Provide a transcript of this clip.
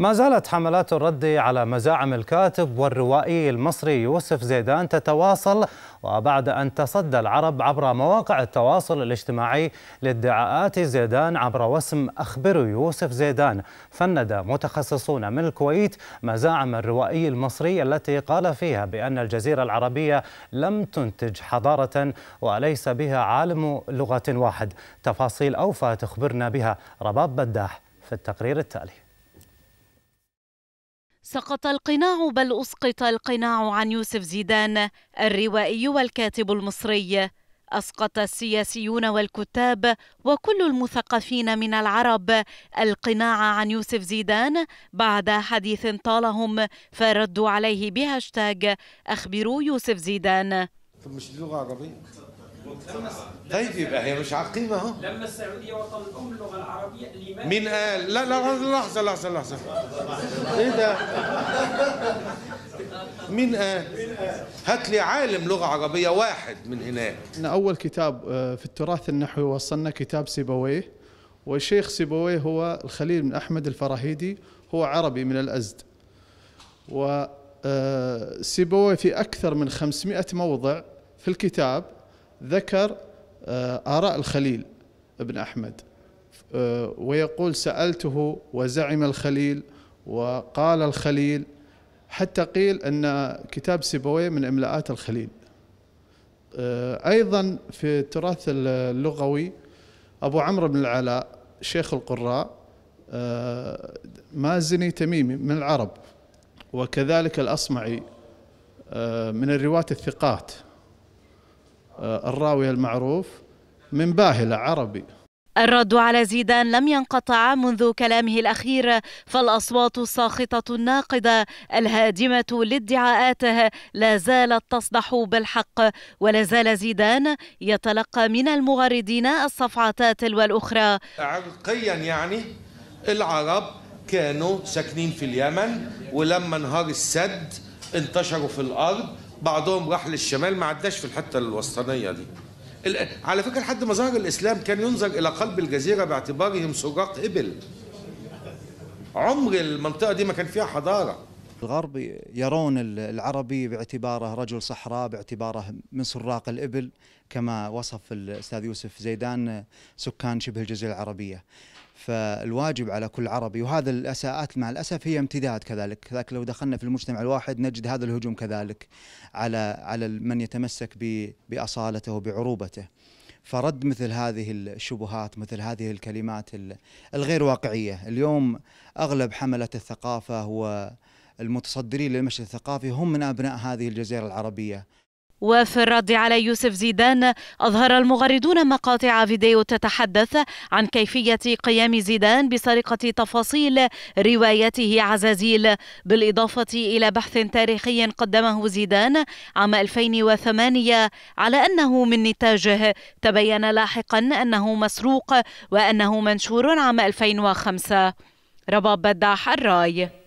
ما زالت حملات الرد على مزاعم الكاتب والروائي المصري يوسف زيدان تتواصل وبعد أن تصدى العرب عبر مواقع التواصل الاجتماعي لادعاءات زيدان عبر وسم أخبروا يوسف زيدان فند متخصصون من الكويت مزاعم الروائي المصري التي قال فيها بأن الجزيرة العربية لم تنتج حضارة وليس بها عالم لغة واحد تفاصيل أوفى تخبرنا بها رباب بداح في التقرير التالي سقط القناع بل اسقط القناع عن يوسف زيدان الروائي والكاتب المصري اسقط السياسيون والكتاب وكل المثقفين من العرب القناع عن يوسف زيدان بعد حديث طالهم فردوا عليه بهاشتاج اخبروا يوسف زيدان طب مش لغه عربيه طيب يبقى هي مش عقيمة اهو لما السعودية وطن الأم اللغة العربية الإمام مين قال؟ لا لا لحظة لحظة لحظة إيه ده؟ مين قال؟ هات لي عالم لغة عربية واحد من هناك أنا أول كتاب آه، في التراث النحوي وصلنا كتاب سيبويه والشيخ سيبويه هو الخليل بن أحمد الفراهيدي هو عربي من الأزد وسيبويه آه، في أكثر من 500 موضع في الكتاب ذكر آه، آراء الخليل ابن أحمد آه، ويقول سألته وزعم الخليل وقال الخليل حتى قيل أن كتاب سيبويه من إملاءات الخليل آه، أيضا في التراث اللغوي أبو عمرو بن العلاء شيخ القراء مازني تميمي من العرب وكذلك الأصمعي من الرواة الثقات آه، الراوي المعروف من باهلة عربي الرد على زيدان لم ينقطع منذ كلامه الأخير فالأصوات الساخطة الناقدة الهادمة لادعاءاته لا زالت تصدح بالحق ولا زال زيدان يتلقى من المغردين الصفعات تلو الأخرى عرقيا يعني العرب كانوا ساكنين في اليمن ولما انهار السد انتشروا في الارض بعضهم راح للشمال ما عداش في الحته الوسطانيه دي على فكره لحد ما ظهر الاسلام كان ينظر الى قلب الجزيره باعتبارهم سراق ابل عمر المنطقه دي ما كان فيها حضاره الغرب يرون العربي باعتباره رجل صحراء باعتباره من سراق الإبل كما وصف الأستاذ يوسف زيدان سكان شبه الجزيرة العربية فالواجب على كل عربي وهذا الاساءات مع الاسف هي امتداد كذلك كذلك لو دخلنا في المجتمع الواحد نجد هذا الهجوم كذلك على على من يتمسك باصالته وبعروبته فرد مثل هذه الشبهات مثل هذه الكلمات الغير واقعيه اليوم اغلب حمله الثقافه هو المتصدرين للمشهد الثقافي هم من أبناء هذه الجزيرة العربية وفي الرد على يوسف زيدان أظهر المغردون مقاطع فيديو تتحدث عن كيفية قيام زيدان بسرقة تفاصيل روايته عزازيل بالإضافة إلى بحث تاريخي قدمه زيدان عام 2008 على أنه من نتاجه تبين لاحقا أنه مسروق وأنه منشور عام 2005 رباب بداح الراي